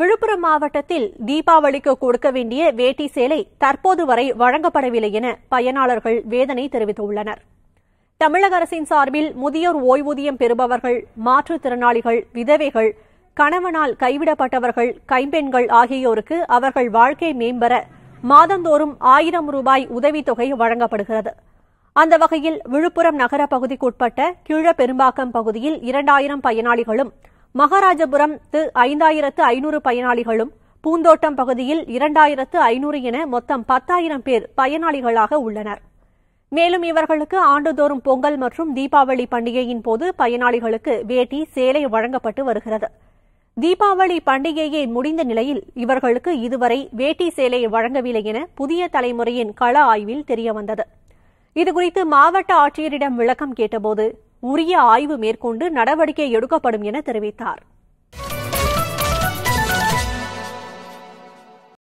விழுப்புரம் மாவட்டத்தில் தீபாவளிக்கு கொடுக்க வேண்டிய வேட்டி சேலை தற்போது வரை வழங்கப்படவில்லை என பயனாளர்கள் வேதனை தெரிவித்துள்ளனர் தமிழக அரசின் சார்பில் முதியோர் ஓய்வூதியம் பெறுபவர்கள் மாற்றுத்திறனாளிகள் விதவைகள் கணவனால் கைவிடப்பட்டவர்கள் கைம்பெண்கள் ஆகியோருக்கு அவர்கள் வாழ்க்கை மேம்பெற மாதந்தோறும் ஆயிரம் ரூபாய் உதவித்தொகை வழங்கப்படுகிறது அந்த வகையில் விழுப்புரம் நகர பகுதிக்குட்பட்ட கீழ பெரும்பாக்கம் பகுதியில் இரண்டாயிரம் பயனாளிகளும் மகாராஜபுரம் ஐந்தாயிரத்து ஐநூறு பயனாளிகளும் பூந்தோட்டம் பகுதியில் இரண்டாயிரத்து ஐநூறு என மொத்தம் பத்தாயிரம் பேர் பயனாளிகளாக உள்ளனர் மேலும் இவர்களுக்கு ஆண்டுதோறும் பொங்கல் மற்றும் தீபாவளி பண்டிகையின் போது பயனாளிகளுக்கு வேட்டி சேலை வழங்கப்பட்டு வருகிறது தீபாவளி பண்டிகையை முடிந்த நிலையில் இவர்களுக்கு இதுவரை வேட்டி சேலை வழங்கவில்லை என புதிய தலைமுறையின் கள ஆய்வில் தெரியவந்தது இதுகுறித்து மாவட்ட ஆட்சியரிடம் விளக்கம் கேட்டபோது உரிய ஆய்வு மேற்கொண்டு நடவடிக்கை எடுக்கப்படும் என தெரிவித்தார்